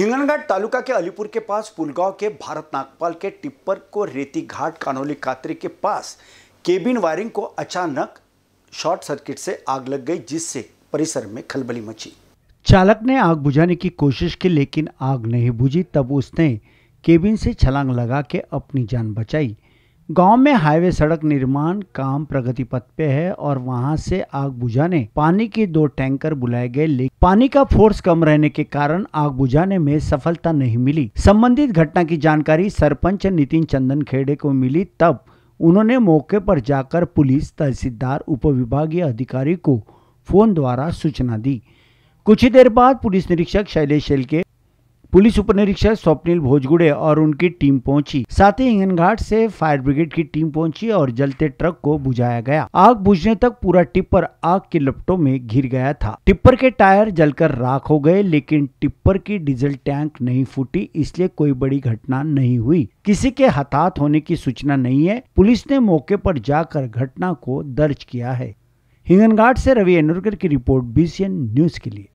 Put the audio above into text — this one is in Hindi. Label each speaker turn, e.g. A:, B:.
A: हिंगनघाट तालुका के अलीपुर के पास पुलगांव के भारत नागपाल के टिप्पर को रेती घाट कानोली कातरी के पास केबिन वायरिंग को अचानक शॉर्ट सर्किट से आग लग गई जिससे परिसर में खलबली मची चालक ने आग बुझाने की कोशिश की लेकिन आग नहीं बुझी तब उसने केबिन से छलांग लगा के अपनी जान बचाई गांव में हाईवे सड़क निर्माण काम प्रगति पथ पे है और वहां से आग बुझाने पानी के दो टैंकर बुलाए गए लेकिन पानी का फोर्स कम रहने के कारण आग बुझाने में सफलता नहीं मिली संबंधित घटना की जानकारी सरपंच नितिन चंदन खेड़े को मिली तब उन्होंने मौके पर जाकर पुलिस तहसीलदार उप विभागीय अधिकारी को फोन द्वारा सूचना दी कुछ ही देर बाद पुलिस निरीक्षक शैलेश शेलके पुलिस उप निरीक्षक स्वप्निल भोजगुड़े और उनकी टीम पहुंची साथ ही घाट से फायर ब्रिगेड की टीम पहुंची और जलते ट्रक को बुझाया गया आग बुझने तक पूरा टिप्पर आग के लपटों में घिर गया था टिप्पर के टायर जलकर राख हो गए लेकिन टिप्पर की डीजल टैंक नहीं फूटी इसलिए कोई बड़ी घटना नहीं हुई किसी के हताहत होने की सूचना नहीं है पुलिस ने मौके पर जाकर घटना को दर्ज किया है हिंगनघाट से रवि एनुरकर की रिपोर्ट बीसीएन न्यूज के लिए